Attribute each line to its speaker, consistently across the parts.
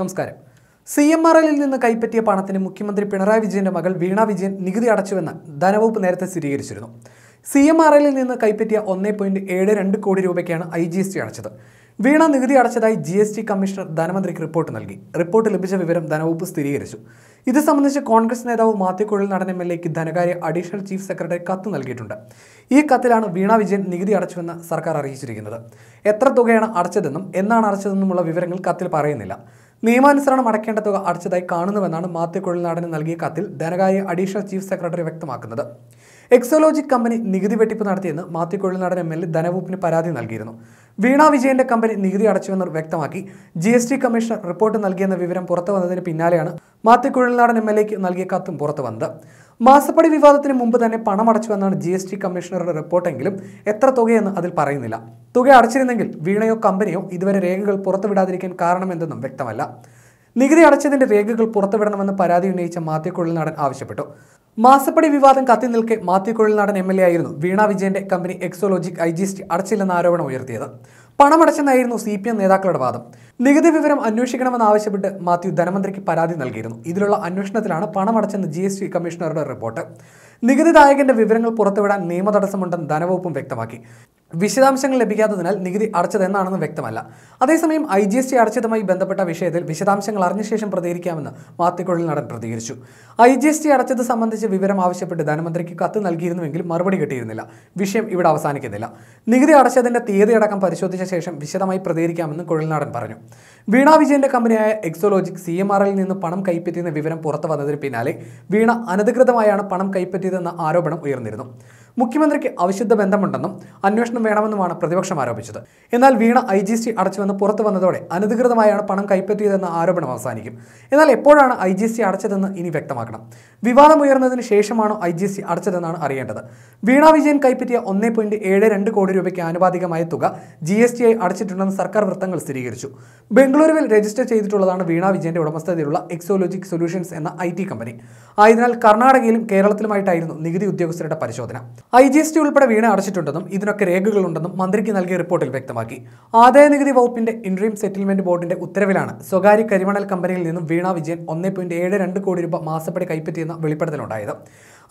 Speaker 1: നമസ്കാരം C M R എല്ലിൽ നിന്ന് കൈപ്പറ്റിയ പണത്തിന് മുഖ്യമന്ത്രി പിണറായി വിജയന്റെ മകൾ വീണ വിജയൻ നികുതി അടച്ചുവെന്ന് ധനവകുപ്പ് നേരത്തെ സ്ഥിരീകരിച്ചിരുന്നു സി എം ആർ എല്ലിൽ നിന്ന് കൈപ്പറ്റിയ ഒന്നേ പോയിന്റ് ഏഴ് രണ്ട് കോടി രൂപയ്ക്കാണ് ഐ ജി എസ് ടി അടച്ചത് വീണ നികുതി അടച്ചതായി ജി എസ് ടി കമ്മീഷണർ ധനമന്ത്രിക്ക് റിപ്പോർട്ട് നൽകി റിപ്പോർട്ട് ലഭിച്ച വിവരം ധനവകുപ്പ് സ്ഥിരീകരിച്ചു ഇത് സംബന്ധിച്ച് കോൺഗ്രസ് നേതാവ് മാത്യുക്കുഴൽ നടൻ എം എൽ എക്ക് ധനകാര്യ അഡീഷണൽ ചീഫ് സെക്രട്ടറി കത്ത് നൽകിയിട്ടുണ്ട് ഈ കത്തിലാണ് വീണ വിജയൻ നികുതി അടച്ചുവെന്ന് സർക്കാർ അറിയിച്ചിരിക്കുന്നത് എത്ര തുകയാണ് അടച്ചതെന്നും എന്നാണ് അടച്ചതെന്നുമുള്ള വിവരങ്ങൾ കത്തിൽ പറയുന്നില്ല നിയമാനുസരണം അടയ്ക്കേണ്ട തുക അടച്ചതായി കാണുന്നുവെന്നാണ് മാത്യു കൊഴിൽനാടന് നൽകിയ കത്തിൽ ധനകാര്യ അഡീഷണൽ ചീഫ് സെക്രട്ടറി വ്യക്തമാക്കുന്നത് എക്സോളോജിക് കമ്പനി നികുതി വെട്ടിപ്പ് നടത്തിയെന്ന് Mathew Kuzhalnadan M L A ധനവകുപ്പിന് പരാതി നൽകിയിരുന്നു വീണ വിജയന്റെ കമ്പനി നികുതി അടച്ചുവെന്ന് വ്യക്തമാക്കി G S T commissioner report നൽകിയെന്ന വിവരം പുറത്തു വന്നതിന് പിന്നാലെയാണ് മാത്തിക്കുഴൽനാടൻ എം എൽ എക്ക് നൽകിയ കത്തും പുറത്തു വന്നത് മാസപ്പടി വിവാദത്തിന് മുമ്പ് തന്നെ പണം അടച്ചുവെന്നാണ് ജി എസ് ടി കമ്മീഷണറുടെ റിപ്പോർട്ടെങ്കിലും എത്ര തുകയെന്ന് അതിൽ പറയുന്നില്ല തുക അടച്ചിരുന്നെങ്കിൽ വീണയോ കമ്പനിയോ ഇതുവരെ രേഖകൾ പുറത്തുവിടാതിരിക്കാൻ കാരണമെന്തെന്നും വ്യക്തമല്ല നികുതി അടച്ചതിന്റെ രേഖകൾ പുറത്തുവിടണമെന്ന് പരാതി ഉന്നയിച്ച മാത്യക്കുഴൽ നടൻ ആവശ്യപ്പെട്ടു മാസപ്പടി വിവാദം കത്തി നിൽക്കെ മാത്യുക്കുഴൽ നടൻ എം എൽ എ ആയിരുന്നു വീണ വിജയന്റെ കമ്പനി എക്സോളോജിക് ഐ ജി അടച്ചില്ലെന്ന ആരോപണം ഉയർത്തിയത് പണമടച്ചെന്നായിരുന്നു സി പി എം നേതാക്കളുടെ വാദം നികുതി വിവരം ആവശ്യപ്പെട്ട് മാത്യു ധനമന്ത്രിക്ക് പരാതി നൽകിയിരുന്നു ഇതിലുള്ള അന്വേഷണത്തിലാണ് പണമടച്ചെന്ന് ജി എസ് ടി കമ്മീഷണറുടെ റിപ്പോർട്ട് നികുതിദായകന്റെ വിവരങ്ങൾ പുറത്തുവിടാൻ നിയമതടസ്സമുണ്ടെന്ന് ധനവകുപ്പും വ്യക്തമാക്കി വിശദാംശങ്ങൾ ലഭിക്കാത്തതിനാൽ നികുതി അടച്ചത് എന്നാണെന്ന് വ്യക്തമല്ല അതേസമയം ഐ ജി എസ് ടി അടച്ചതുമായി ബന്ധപ്പെട്ട വിഷയത്തിൽ വിശദാംശങ്ങൾ അറിഞ്ഞ ശേഷം പ്രതികരിക്കാമെന്ന് മാത്തിക്കുഴൽ നടൻ പ്രതികരിച്ചു ഐ ജി എസ് ടി അടച്ചത് സംബന്ധിച്ച് വിവരം ആവശ്യപ്പെട്ട് ധനമന്ത്രിക്ക് കത്ത് നൽകിയിരുന്നുവെങ്കിൽ മറുപടി കിട്ടിയിരുന്നില്ല വിഷയം ഇവിടെ അവസാനിക്കുന്നില്ല നികുതി അടച്ചതിന്റെ തീയതി അടക്കം പരിശോധിച്ച ശേഷം വിശദമായി പ്രതികരിക്കാമെന്ന് കുഴൽനാടൻ പറഞ്ഞു വീണ വിജയന്റെ കമ്പനിയായ എക്സോലോജിക് സി എം ആറിൽ നിന്ന് പണം കൈപ്പറ്റിയെന്ന വിവരം പുറത്തു വന്നതിന് പിന്നാലെ വീണ അനധികൃതമായാണ് പണം കൈപ്പറ്റിയതെന്ന ആരോപണം ഉയർന്നിരുന്നു മുഖ്യമന്ത്രിക്ക് അവിശുദ്ധ ബന്ധമുണ്ടെന്നും അന്വേഷണം വേണമെന്നുമാണ് പ്രതിപക്ഷം ആരോപിച്ചത് എന്നാൽ വീണ ഐ ജി സി അടച്ചുവെന്ന് പുറത്തു വന്നതോടെ അനധികൃതമായാണ് പണം കൈപ്പറ്റിയതെന്ന ആരോപണം അവസാനിക്കും എന്നാൽ എപ്പോഴാണ് ഐ ജി സി അടച്ചതെന്ന് ഇനി വ്യക്തമാക്കണം വിവാദമുയർന്നതിന് ശേഷമാണോ ഐ ജി സി അടച്ചതെന്നാണ് അറിയേണ്ടത് വീണ വിജയൻ കൈപ്പറ്റിയ ഒന്നേ പോയിന്റ് ഏഴ് രണ്ട് കോടി രൂപയ്ക്ക് ആനുപാതികമായ തുക ജി എസ് ടി ആയി അടച്ചിട്ടുണ്ടെന്ന് സർക്കാർ വൃത്തങ്ങൾ സ്ഥിരീകരിച്ചു ബംഗളൂരുവിൽ രജിസ്റ്റർ ചെയ്തിട്ടുള്ളതാണ് വീണ വിജയന്റെ ഉടമസ്ഥതയിലുള്ള എക്സോലോജിക് സൊല്യൂഷൻസ് എന്ന ഐ കമ്പനി ആയതിനാൽ കർണാടകയിലും കേരളത്തിലുമായിട്ടായിരുന്നു നികുതി ഉദ്യോഗസ്ഥരുടെ പരിശോധന ഐ ജി എസ് ടി ഉൾപ്പെടെ വീണ അടച്ചിട്ടുണ്ടെന്നും ഇതിനൊക്കെ രേഖകളുണ്ടെന്നും മന്ത്രിക്ക് നൽകിയ റിപ്പോർട്ടിൽ വ്യക്തമാക്കി ആദായനികുതി വകുപ്പിന്റെ ഇൻട്രീം സെറ്റിൽമെന്റ് ബോർഡിന്റെ ഉത്തരവിലാണ് സ്വകാര്യ കരിമണൽ കമ്പനിയിൽ നിന്നും വീണ വിജയൻ ഒന്നേ പോയിന്റ് ഏഴ് രണ്ട് കോടി രൂപ മാസപ്പടി കൈപ്പറ്റിയെന്ന വെളിപ്പെടുത്തലുണ്ടായത്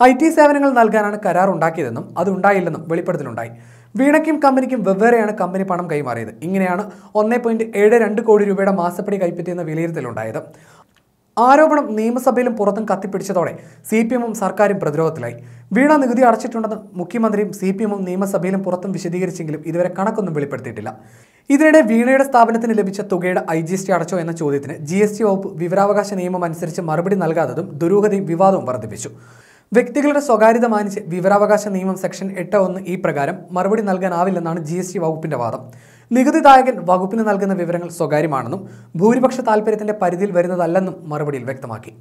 Speaker 1: ഐ ടി സേവനങ്ങൾ നൽകാനാണ് കരാർ ഉണ്ടാക്കിയതെന്നും അത് ഉണ്ടായില്ലെന്നും വെളിപ്പെടുത്തലുണ്ടായി വീണയ്ക്കും കമ്പനിക്കും വെവ്വേറെയാണ് കമ്പനി പണം കൈമാറിയത് ഇങ്ങനെയാണ് ഒന്നേ പോയിന്റ് ഏഴ് രണ്ട് കോടി രൂപയുടെ മാസപ്പടി കൈപ്പറ്റിയെന്ന വിലയിരുത്തലുണ്ടായത് ആരോപണം നിയമസഭയിലും പുറത്തും കത്തിപ്പിടിച്ചതോടെ സി പി എമ്മും സർക്കാരും പ്രതിരോധത്തിലായി വീണ നികുതി അടച്ചിട്ടുണ്ടെന്ന് മുഖ്യമന്ത്രിയും സി പി എമ്മും നിയമസഭയിലും പുറത്തും വിശദീകരിച്ചെങ്കിലും ഇതുവരെ കണക്കൊന്നും വെളിപ്പെടുത്തിയിട്ടില്ല ഇതിനിടെ വീണയുടെ സ്ഥാപനത്തിന് ലഭിച്ച തുകയുടെ ഐ ജി എസ് ടി അടച്ചോ എന്ന ചോദ്യത്തിന് ജി എസ് ടി വകുപ്പ് വിവരാവകാശ നിയമം അനുസരിച്ച് മറുപടി നൽകാത്തതും ദുരൂഹതയും വിവാദവും വർദ്ധിപ്പിച്ചു വ്യക്തികളുടെ സ്വകാര്യത മാനിച്ച് വിവരാവകാശ നിയമം സെക്ഷൻ എട്ട് ഒന്ന് ഈ പ്രകാരം മറുപടി നൽകാനാവില്ലെന്നാണ് ജി എസ് ടി വകുപ്പിന്റെ വാദം നികുതിദായകൻ വകുപ്പിന് നൽകുന്ന വിവരങ്ങൾ സ്വകാര്യമാണെന്നും ഭൂരിപക്ഷ താൽപര്യത്തിന്റെ പരിധിയിൽ വരുന്നതല്ലെന്നും മറുപടിയിൽ വ്യക്തമാക്കി